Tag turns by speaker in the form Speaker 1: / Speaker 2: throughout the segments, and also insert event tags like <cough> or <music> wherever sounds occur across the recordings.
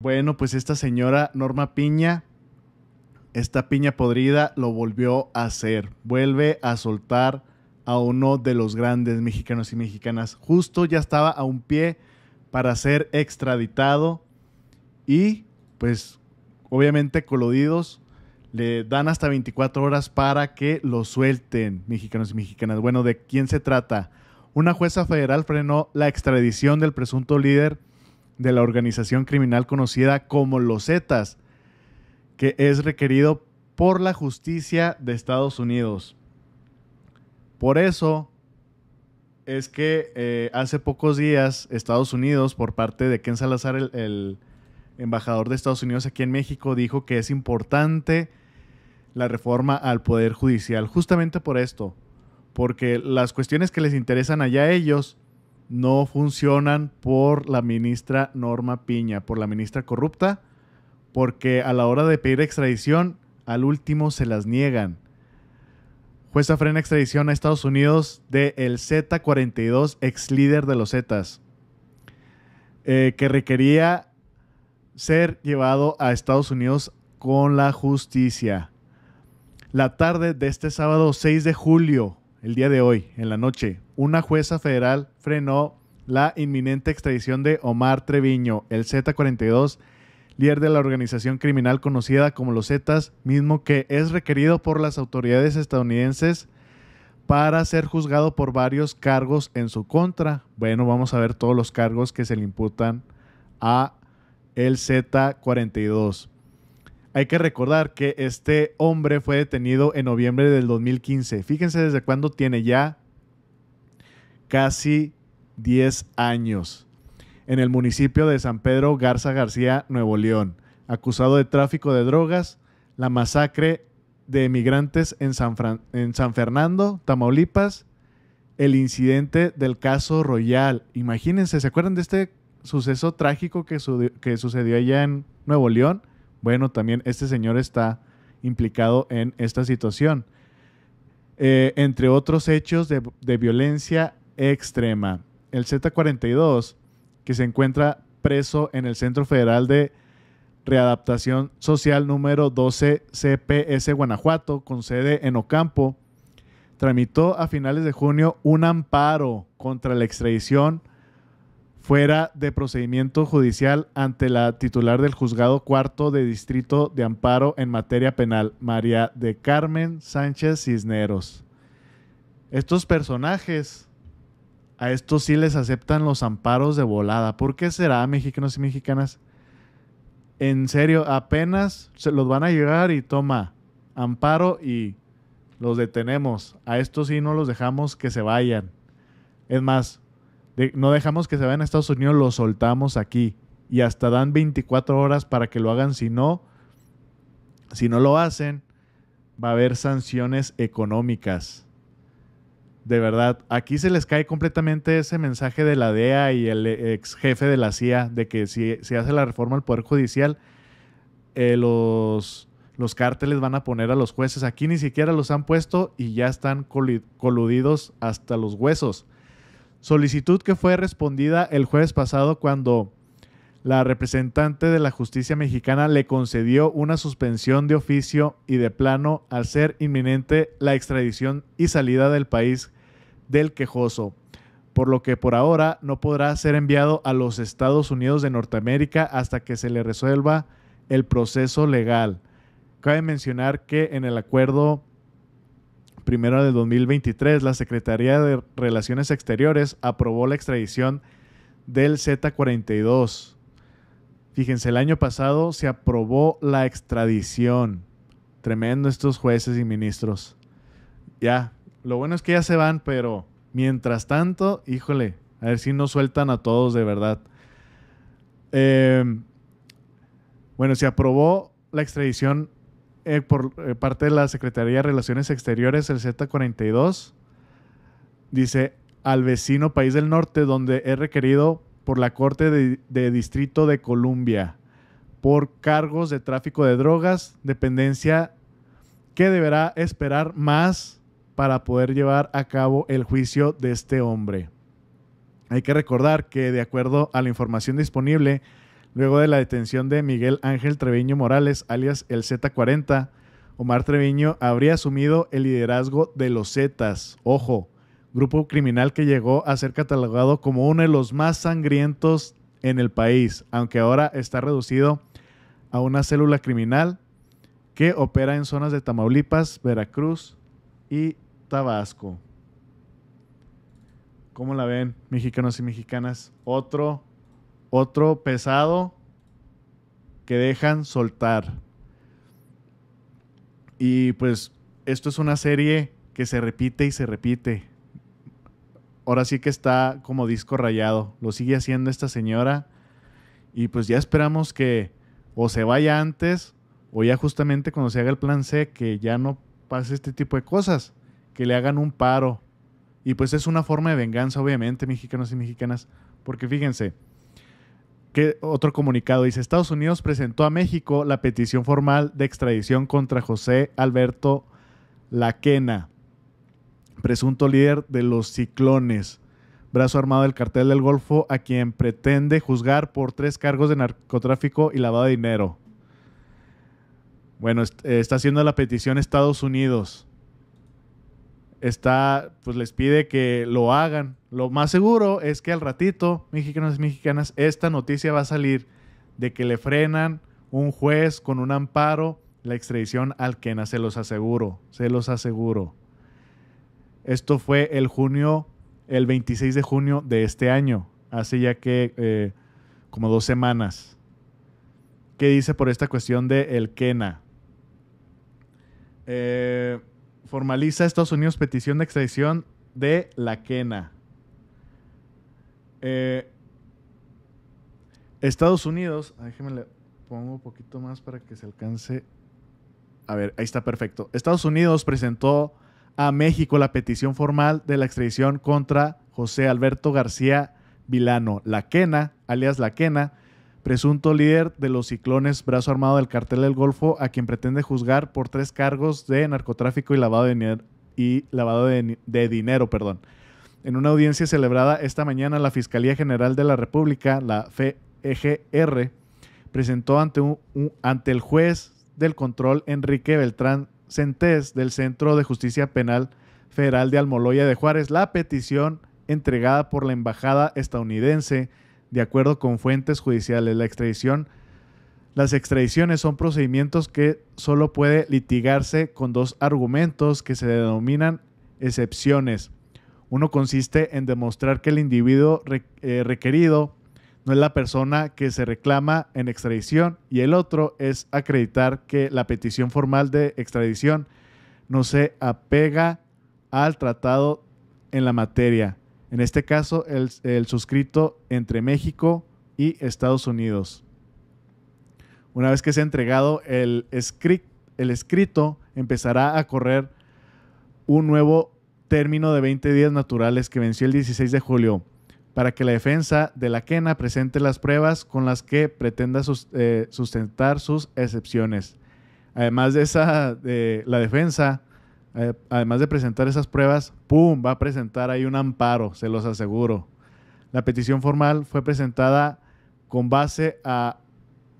Speaker 1: Bueno, pues esta señora Norma Piña, esta piña podrida lo volvió a hacer. Vuelve a soltar a uno de los grandes mexicanos y mexicanas. Justo ya estaba a un pie para ser extraditado y pues obviamente colodidos le dan hasta 24 horas para que lo suelten, mexicanos y mexicanas. Bueno, ¿de quién se trata? Una jueza federal frenó la extradición del presunto líder de la organización criminal conocida como los Zetas, que es requerido por la justicia de Estados Unidos. Por eso es que eh, hace pocos días Estados Unidos, por parte de Ken Salazar, el, el embajador de Estados Unidos aquí en México, dijo que es importante la reforma al Poder Judicial, justamente por esto, porque las cuestiones que les interesan allá a ellos no funcionan por la ministra Norma Piña, por la ministra corrupta, porque a la hora de pedir extradición, al último se las niegan. Jueza frena extradición a Estados Unidos de el Z42, ex líder de los Zetas, eh, que requería ser llevado a Estados Unidos con la justicia. La tarde de este sábado 6 de julio el día de hoy, en la noche, una jueza federal frenó la inminente extradición de Omar Treviño, el Z42, líder de la organización criminal conocida como los Zetas, mismo que es requerido por las autoridades estadounidenses para ser juzgado por varios cargos en su contra. Bueno, vamos a ver todos los cargos que se le imputan a el Z42. Hay que recordar que este hombre fue detenido en noviembre del 2015. Fíjense desde cuándo tiene ya casi 10 años en el municipio de San Pedro Garza García, Nuevo León, acusado de tráfico de drogas, la masacre de migrantes en San, Fernando, Tamaulipas, el incidente del caso Royal. Imagínense, ¿se acuerdan de este suceso trágico que, que sucedió allá en Nuevo León? bueno, también este señor está implicado en esta situación. Eh, entre otros hechos de, de violencia extrema, el Z42, que se encuentra preso en el Centro Federal de Readaptación Social número 12 CPS Guanajuato, con sede en Ocampo, tramitó a finales de junio un amparo contra la extradición fuera de procedimiento judicial ante la titular del juzgado cuarto de distrito de amparo en materia penal, María de Carmen Sánchez Cisneros. Estos personajes, a estos sí les aceptan los amparos de volada. ¿Por qué será, mexicanos y mexicanas? En serio, apenas se los van a llegar y toma amparo y los detenemos. A estos sí no los dejamos que se vayan. Es más, no dejamos que se vayan a Estados Unidos, lo soltamos aquí. Y hasta dan 24 horas para que lo hagan. Si no, si no lo hacen, va a haber sanciones económicas. De verdad, aquí se les cae completamente ese mensaje de la DEA y el ex jefe de la CIA de que si se hace la reforma al Poder Judicial, eh, los, los cárteles van a poner a los jueces. Aquí ni siquiera los han puesto y ya están coludidos hasta los huesos solicitud que fue respondida el jueves pasado cuando la representante de la justicia mexicana le concedió una suspensión de oficio y de plano al ser inminente la extradición y salida del país del quejoso, por lo que por ahora no podrá ser enviado a los Estados Unidos de Norteamérica hasta que se le resuelva el proceso legal. Cabe mencionar que en el acuerdo primero del 2023, la Secretaría de Relaciones Exteriores aprobó la extradición del Z-42. Fíjense, el año pasado se aprobó la extradición. Tremendo estos jueces y ministros. Ya, lo bueno es que ya se van, pero mientras tanto, híjole, a ver si no sueltan a todos de verdad. Em, bueno, se aprobó la extradición eh, por eh, parte de la Secretaría de Relaciones Exteriores, el Z42, dice al vecino país del norte donde es requerido por la Corte de, de Distrito de Columbia por cargos de tráfico de drogas, dependencia que deberá esperar más para poder llevar a cabo el juicio de este hombre. Hay que recordar que de acuerdo a la información disponible, Luego de la detención de Miguel Ángel Treviño Morales, alias el Z40, Omar Treviño habría asumido el liderazgo de los Zetas, ojo, grupo criminal que llegó a ser catalogado como uno de los más sangrientos en el país, aunque ahora está reducido a una célula criminal que opera en zonas de Tamaulipas, Veracruz y Tabasco. ¿Cómo la ven, mexicanos y mexicanas? Otro otro pesado que dejan soltar. Y pues esto es una serie que se repite y se repite. Ahora sí que está como disco rayado. Lo sigue haciendo esta señora. Y pues ya esperamos que o se vaya antes o ya justamente cuando se haga el plan C que ya no pase este tipo de cosas. Que le hagan un paro. Y pues es una forma de venganza, obviamente, mexicanos y mexicanas. Porque fíjense, otro comunicado dice, Estados Unidos presentó a México la petición formal de extradición contra José Alberto Laquena, presunto líder de los ciclones, brazo armado del cartel del Golfo, a quien pretende juzgar por tres cargos de narcotráfico y lavado de dinero. Bueno, eh, está haciendo la petición Estados Unidos está, pues les pide que lo hagan. Lo más seguro es que al ratito, mexicanos y mexicanas, esta noticia va a salir de que le frenan un juez con un amparo la extradición al Kena, se los aseguro, se los aseguro. Esto fue el junio, el 26 de junio de este año, hace ya que eh, como dos semanas. ¿Qué dice por esta cuestión de el Kena? Eh, formaliza Estados Unidos petición de extradición de la eh, Estados Unidos, ah, déjenme le pongo un poquito más para que se alcance. A ver, ahí está perfecto. Estados Unidos presentó a México la petición formal de la extradición contra José Alberto García Vilano, la alias Laquena presunto líder de los ciclones, brazo armado del cartel del Golfo, a quien pretende juzgar por tres cargos de narcotráfico y lavado de, dinero, y lavado de, dinero. Perdón. En una audiencia celebrada esta mañana, la Fiscalía General de la República, la FEGR, presentó ante, ante el juez del control Enrique Beltrán Centés del Centro de Justicia Penal Federal de Almoloya de Juárez la petición entregada por la Embajada estadounidense de acuerdo con fuentes judiciales, la extradición, las extradiciones son procedimientos que solo puede litigarse con dos argumentos que se denominan excepciones. Uno consiste en demostrar que el individuo eh, requerido no es la persona que se reclama en extradición y el otro es acreditar que la petición formal de extradición no se apega al tratado en la materia. En este caso, el, suscrito entre México y Estados Unidos. Una vez que se ha entregado, el, escrito empezará a correr un nuevo término de 20 días naturales que venció el 16 de julio para que la defensa de la quena presente las pruebas con las que pretenda eh, sustentar sus excepciones. Además de esa, de, la defensa eh, además de presentar esas pruebas, ¡pum!, va a presentar ahí un amparo, se los aseguro. La petición formal fue presentada con base a,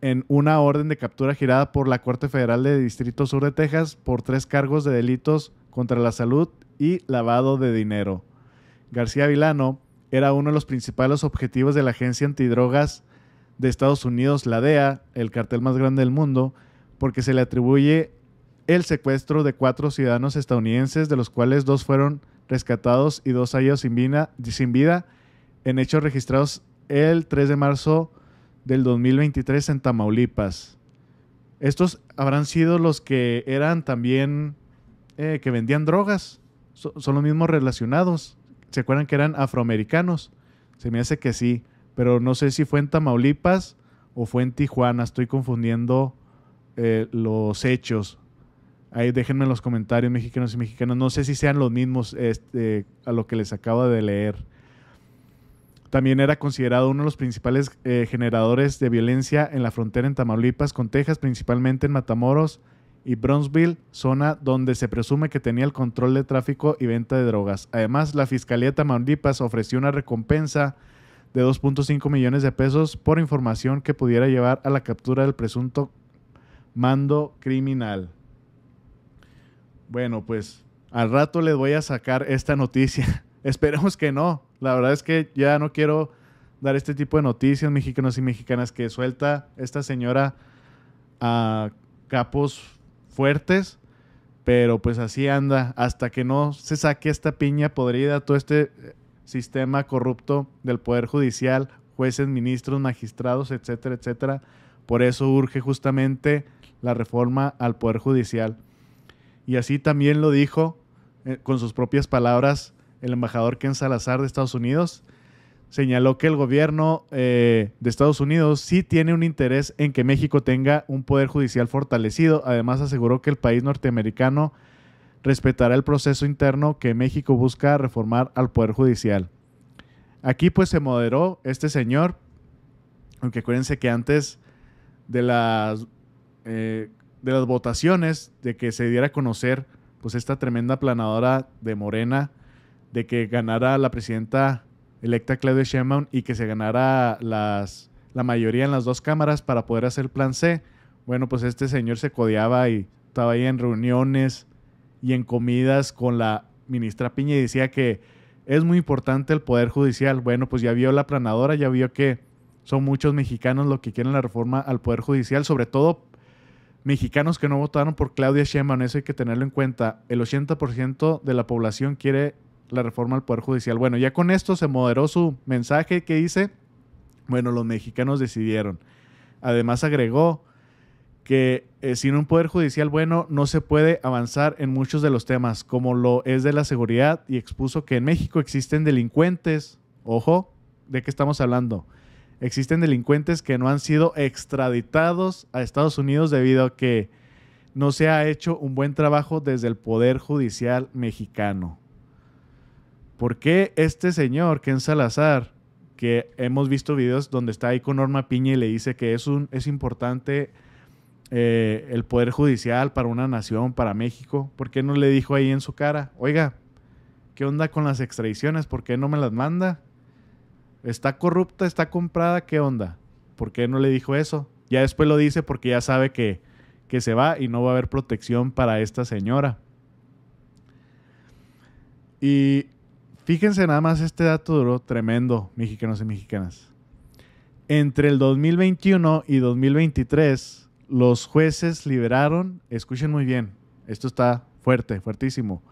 Speaker 1: en una orden de captura girada por la Corte Federal de Distrito Sur de Texas por tres cargos de delitos contra la salud y lavado de dinero. García Vilano era uno de los principales objetivos de la agencia antidrogas de Estados Unidos, la DEA, el cartel más grande del mundo, porque se le atribuye el secuestro de cuatro ciudadanos estadounidenses, de los cuales dos fueron rescatados y dos hallados sin vida, sin vida en hechos registrados el 3 de marzo del 2023 en Tamaulipas. Estos habrán sido los que eran también eh, que vendían drogas. son los mismos relacionados. ¿Se acuerdan que eran afroamericanos? Se me hace que sí, pero no sé si fue en Tamaulipas o fue en Tijuana. Estoy confundiendo eh, los hechos. Ahí déjenme en los comentarios, mexicanos y mexicanas. No sé si sean los mismos este, a lo que les acabo de leer. También era considerado uno de los principales eh, generadores de violencia en la frontera en Tamaulipas con Texas, principalmente en Matamoros y Brownsville, zona donde se presume que tenía el control de tráfico y venta de drogas. Además, la Fiscalía de Tamaulipas ofreció una recompensa de 2.5 millones de pesos por información que pudiera llevar a la captura del presunto mando criminal bueno, pues al rato les voy a sacar esta noticia. <laughs> Esperemos que no. La verdad es que ya no quiero dar este tipo de noticias mexicanos y mexicanas que suelta esta señora a capos fuertes, pero pues así anda. Hasta que no se saque esta piña podrida, todo este eh, sistema corrupto del Poder Judicial, jueces, ministros, magistrados, etcétera, etcétera. Por eso urge justamente la reforma al Poder Judicial. Y así también lo dijo eh, con sus propias palabras el embajador Ken Salazar de Estados Unidos. Señaló que el gobierno eh, de Estados Unidos sí tiene un interés en que México tenga un poder judicial fortalecido. Además aseguró que el país norteamericano respetará el proceso interno que México busca reformar al poder judicial. Aquí pues se moderó este señor, aunque acuérdense que antes de las eh, de las votaciones, de que se diera a conocer pues esta tremenda planadora de Morena, de que ganara la presidenta electa Claudia Sheinbaum y que se ganara las, la mayoría en las dos cámaras para poder hacer plan C. Bueno, pues este señor se codeaba y estaba ahí en reuniones y en comidas con la ministra Piña y decía que es muy importante el Poder Judicial. Bueno, pues ya vio la planadora, ya vio que son muchos mexicanos los que quieren la reforma al Poder Judicial, sobre todo mexicanos que no votaron por Claudia Sheinbaum, eso hay que tenerlo en cuenta. El 80% de la población quiere la reforma al Poder Judicial. Bueno, ya con esto se moderó su mensaje que dice, bueno, los mexicanos decidieron. Además agregó que eh, sin un Poder Judicial bueno no se puede avanzar en muchos de los temas, como lo es de la seguridad, y expuso que en México existen delincuentes, ojo, ¿de qué estamos hablando? existen delincuentes que no han sido extraditados a Estados Unidos debido a que no se ha hecho un buen trabajo desde el Poder Judicial mexicano. ¿Por qué este señor, Ken Salazar, que hemos visto videos donde está ahí con Norma Piña y le dice que es, un, es importante eh, el Poder Judicial para una nación, para México, ¿por qué no le dijo ahí en su cara, oiga, ¿qué onda con las extradiciones? ¿Por qué no me las manda? ¿Está corrupta? ¿Está comprada? ¿Qué onda? ¿Por qué no le dijo eso? Ya después lo dice porque ya sabe que, que se va y no va a haber protección para esta señora. Y fíjense nada más este dato duro, tremendo, mexicanos y mexicanas. Entre el 2021 y 2023, los jueces liberaron, escuchen muy bien, esto está fuerte, fuertísimo,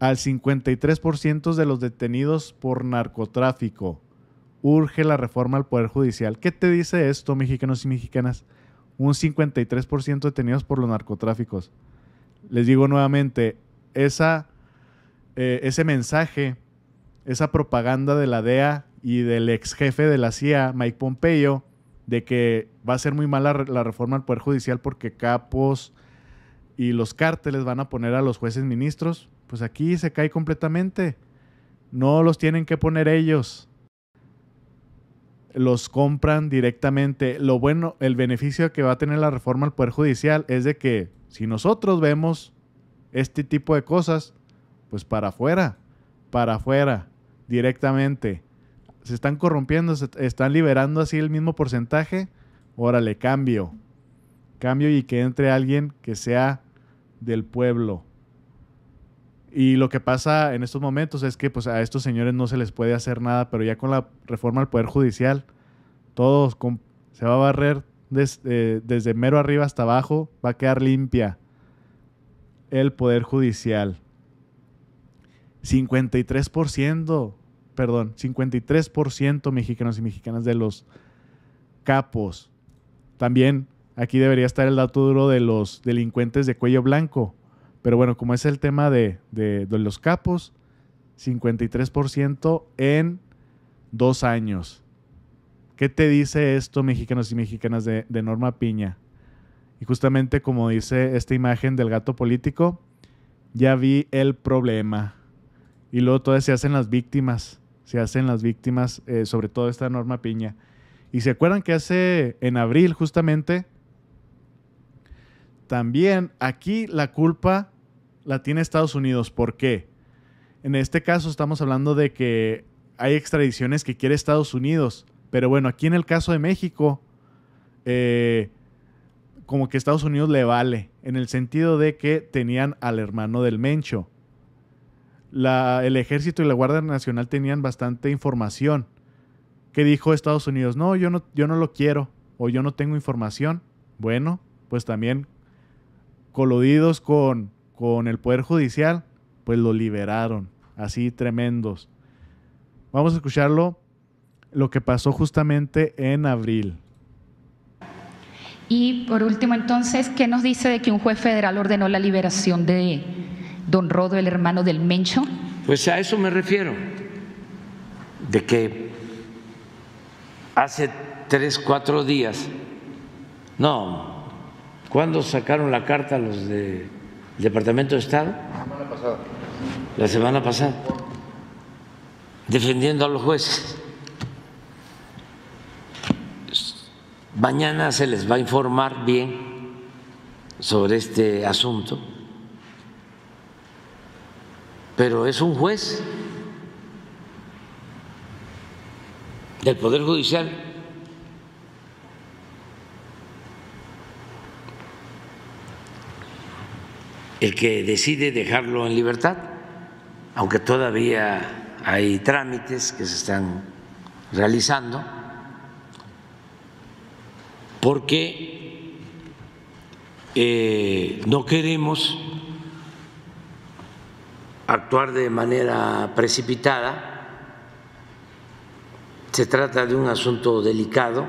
Speaker 1: al 53% de los detenidos por narcotráfico urge la reforma al Poder Judicial. ¿Qué te dice esto, mexicanos y mexicanas? Un 53% detenidos por los narcotráficos. Les digo nuevamente, esa, eh, ese mensaje, esa propaganda de la DEA y del ex jefe de la CIA, Mike Pompeyo, de que va a ser muy mala la reforma al Poder Judicial porque capos y los cárteles van a poner a los jueces ministros, pues aquí se cae completamente. No los tienen que poner ellos los compran directamente. Lo bueno, el beneficio que va a tener la reforma al Poder Judicial es de que si nosotros vemos este tipo de cosas, pues para afuera, para afuera, directamente. Se están corrompiendo, se están liberando así el mismo porcentaje. Órale, cambio. Cambio y que entre alguien que sea del pueblo. Y lo que pasa en estos momentos es que pues, a estos señores no se les puede hacer nada, pero ya con la reforma al Poder Judicial, todos se va a barrer eh, desde mero arriba hasta abajo, va a quedar limpia el Poder Judicial. 53%, perdón, 53% mexicanos y mexicanas de los capos. También aquí debería estar el dato duro de los delincuentes de cuello blanco. Pero bueno, como es el tema de, los capos, 53% en dos años. ¿Qué te dice esto, mexicanos y mexicanas, de, Norma Piña? Y justamente como dice esta imagen del gato político, ya vi el problema. Y luego todas se hacen las víctimas, se hacen las víctimas, eh, sobre todo esta Norma Piña. Y se acuerdan que hace en abril justamente, también aquí la culpa la tiene Estados Unidos. ¿Por qué? En este caso estamos hablando de que hay extradiciones que quiere Estados Unidos. Pero bueno, aquí en el caso de México, eh, como que Estados Unidos le vale, en el sentido de que tenían al hermano del Mencho. el ejército y la Guardia Nacional tenían bastante información ¿Qué dijo Estados Unidos, no yo, no, yo no lo quiero o yo no tengo información. Bueno, pues también coludidos con con el Poder Judicial, pues lo liberaron. Así tremendos. Vamos a escucharlo, lo que pasó justamente en abril. Y por último, entonces, ¿qué nos dice de que un juez federal ordenó la liberación de don Rodo, el hermano del Mencho?
Speaker 2: Pues a eso me refiero, de que hace tres, cuatro días, no, ¿cuándo sacaron la carta los de el Departamento de Estado la semana pasada, la semana pasada defendiendo a los jueces. Mañana se les va a informar bien sobre este asunto, pero es un juez del Poder Judicial el que decide dejarlo en libertad, aunque todavía hay trámites que se están realizando, porque eh, no queremos actuar de manera precipitada, se trata de un asunto delicado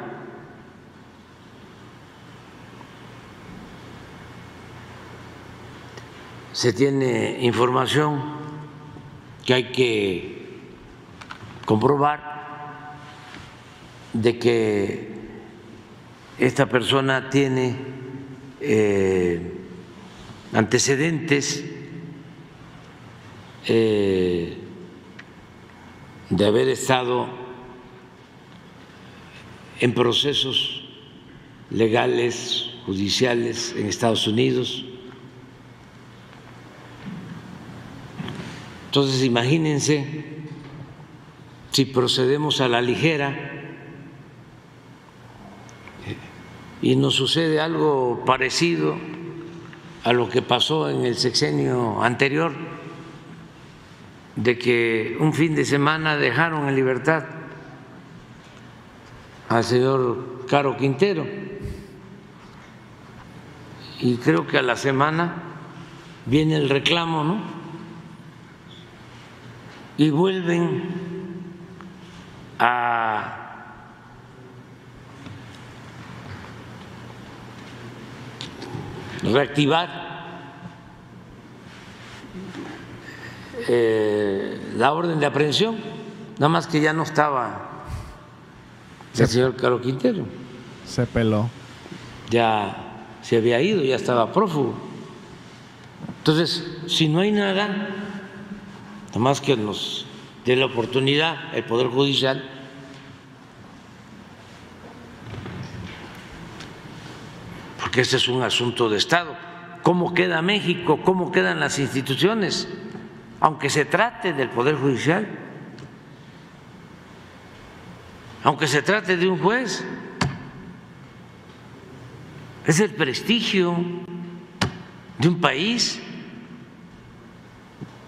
Speaker 2: se tiene información que hay que comprobar de que esta persona tiene eh, antecedentes eh, de haber estado en procesos legales, judiciales en Estados Unidos, Entonces, imagínense si procedemos a la ligera y nos sucede algo parecido a lo que pasó en el sexenio anterior, de que un fin de semana dejaron en libertad al señor Caro Quintero. Y creo que a la semana viene el reclamo, ¿no? y vuelven a reactivar eh, la orden de aprehensión, nada más que ya no estaba el señor Caro Quintero.
Speaker 1: Se peló.
Speaker 2: Ya se había ido, ya estaba prófugo. Entonces, si no hay nada, nada más que nos dé la oportunidad el Poder Judicial porque este es un asunto de Estado. ¿Cómo queda México? ¿Cómo quedan las instituciones? Aunque se trate del Poder Judicial, aunque se trate de un juez, es el prestigio de un país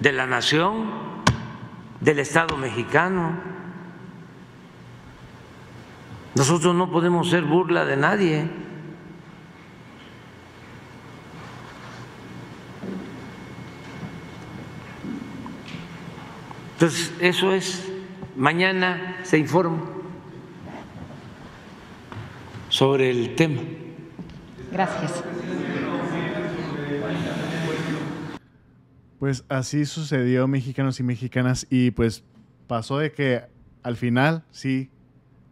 Speaker 2: de la nación, del Estado mexicano. Nosotros no podemos ser burla de nadie. Entonces, eso es, mañana se informa
Speaker 1: sobre el tema. Gracias. Pues así sucedió, mexicanos y mexicanas, y pues pasó de que al final sí,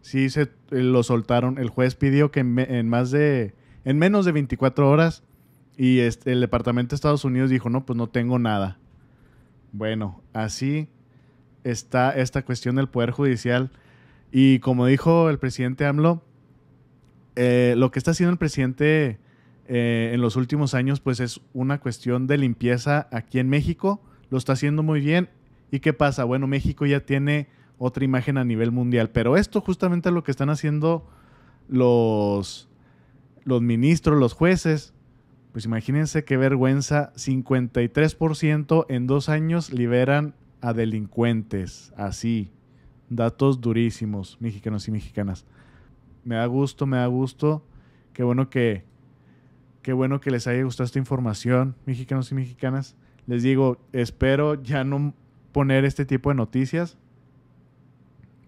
Speaker 1: sí se eh, lo soltaron. El juez pidió que en, más de, en menos de 24 horas, y este, el departamento de Estados Unidos dijo, no, pues no tengo nada. Bueno, así está esta cuestión del Poder Judicial. Y como dijo el presidente AMLO, eh, lo que está haciendo el presidente eh, en los últimos años, pues es una cuestión de limpieza aquí en México. Lo está haciendo muy bien. ¿Y qué pasa? Bueno, México ya tiene otra imagen a nivel mundial. Pero esto justamente es lo que están haciendo los, los ministros, los jueces. Pues imagínense qué vergüenza. 53% en dos años liberan a delincuentes. Así. Datos durísimos, mexicanos y mexicanas. Me da gusto, me da gusto. Qué bueno que Qué bueno que les haya gustado esta información, mexicanos y mexicanas. Les digo, espero ya no poner este tipo de noticias,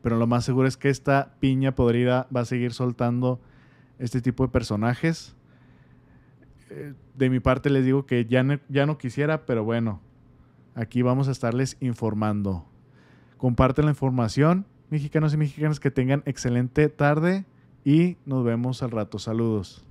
Speaker 1: pero lo más seguro es que esta piña podrida va a seguir soltando este tipo de personajes. Eh, de mi parte les digo que ya no, ya no quisiera, pero bueno, aquí vamos a estarles informando. Comparten la información, mexicanos y mexicanas, que tengan excelente tarde y nos vemos al rato. Saludos.